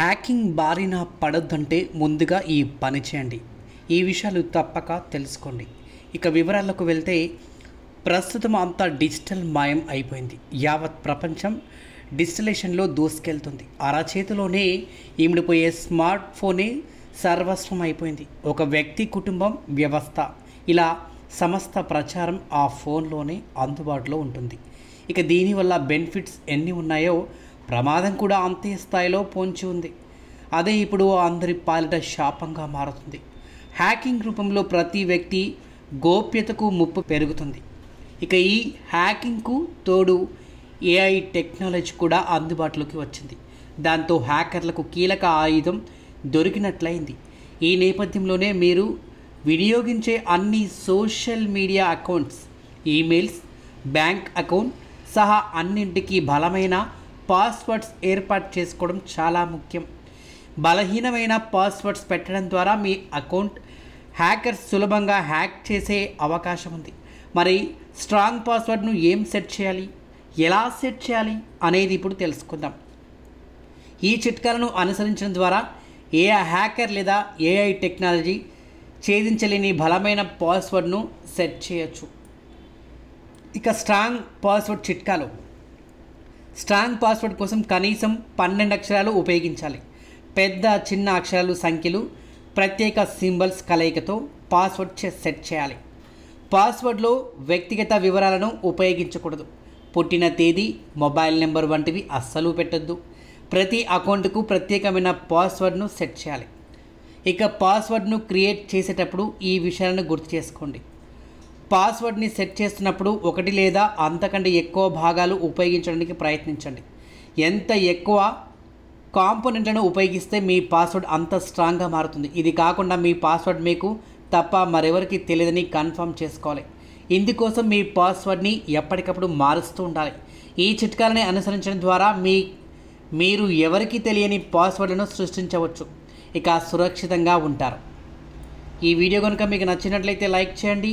hacking బారిన పడొద్దంటే ముందుగా ఈ పని చేయండి ఈ విషయాలు తప్పక తెలుసుకోండి ఇక వివరాలకు వెళ్తే ప్రస్తుతం అంతా డిజిటల్ మాయం అయిపోయింది యావత్ ప్రపంచం డిజిటలేషన్లో దూసుకెళ్తుంది అరచేతిలోనే ఇమిడిపోయే స్మార్ట్ ఫోనే సర్వస్వం అయిపోయింది ఒక వ్యక్తి కుటుంబం వ్యవస్థ ఇలా సమస్త ప్రచారం ఆ ఫోన్లోనే అందుబాటులో ఉంటుంది ఇక దీనివల్ల బెనిఫిట్స్ ఎన్ని ఉన్నాయో ప్రమాదం కూడా అంతే స్థాయిలో పొంచి ఉంది అదే ఇప్పుడు అందరి పాలిట శాపంగా మారుతుంది హ్యాకింగ్ రూపంలో ప్రతి వ్యక్తి గోప్యతకు ముప్పు పెరుగుతుంది ఇక ఈ హ్యాకింగ్కు తోడు ఏఐ టెక్నాలజీ కూడా అందుబాటులోకి వచ్చింది దాంతో హ్యాకర్లకు కీలక ఆయుధం దొరికినట్లయింది ఈ నేపథ్యంలోనే మీరు వినియోగించే అన్ని social media accounts emails bank account సహా అన్నింటికీ బలమైన పాస్వర్డ్స్ ఏర్పాటు చేసుకోవడం చాలా ముఖ్యం బలహీనమైన పాస్వర్డ్స్ పెట్టడం ద్వారా మీ అకౌంట్ హ్యాకర్స్ సులభంగా హ్యాక్ చేసే అవకాశం ఉంది మరి స్ట్రాంగ్ పాస్వర్డ్ను ఏం సెట్ చేయాలి ఎలా సెట్ చేయాలి అనేది ఇప్పుడు తెలుసుకుందాం ఈ చిట్కాలను అనుసరించడం ద్వారా ఏ హ్యాకర్ లేదా ఏఐ టెక్నాలజీ ఛేదించలేని బలమైన పాస్వర్డ్ను సెట్ చేయొచ్చు ఇక స్ట్రాంగ్ పాస్వర్డ్ చిట్కాలు స్ట్రాంగ్ పాస్వర్డ్ కోసం కనీసం పన్నెండు అక్షరాలు ఉపయోగించాలి పెద్ద చిన్న అక్షరాలు సంఖ్యలు ప్రత్యేక సింబల్స్ కలయికతో పాస్వర్డ్ సెట్ చేయాలి పాస్వర్డ్లో వ్యక్తిగత వివరాలను ఉపయోగించకూడదు పుట్టిన తేదీ మొబైల్ నెంబర్ వంటివి అస్సలు పెట్టద్దు ప్రతి అకౌంట్కు ప్రత్యేకమైన పాస్వర్డ్ను సెట్ చేయాలి ఇక పాస్వర్డ్ను క్రియేట్ చేసేటప్పుడు ఈ విషయాలను గుర్తు చేసుకోండి పాస్వర్డ్ని సెట్ చేస్తున్నప్పుడు ఒకటి లేదా అంతకంటే ఎక్కువ భాగాలు ఉపయోగించడానికి ప్రయత్నించండి ఎంత ఎక్కువ కాంపోనెంట్లను ఉపయోగిస్తే మీ పాస్వర్డ్ అంత స్ట్రాంగ్గా మారుతుంది ఇది కాకుండా మీ పాస్వర్డ్ మీకు తప్ప మరెవరికి తెలియదని కన్ఫర్మ్ చేసుకోవాలి ఇందుకోసం మీ పాస్వర్డ్ని ఎప్పటికప్పుడు మారుస్తూ ఉండాలి ఈ చిట్కాలని అనుసరించడం ద్వారా మీ మీరు ఎవరికి తెలియని పాస్వర్డ్లను సృష్టించవచ్చు ఇక సురక్షితంగా ఉంటారు ఈ వీడియో కనుక మీకు నచ్చినట్లయితే లైక్ చేయండి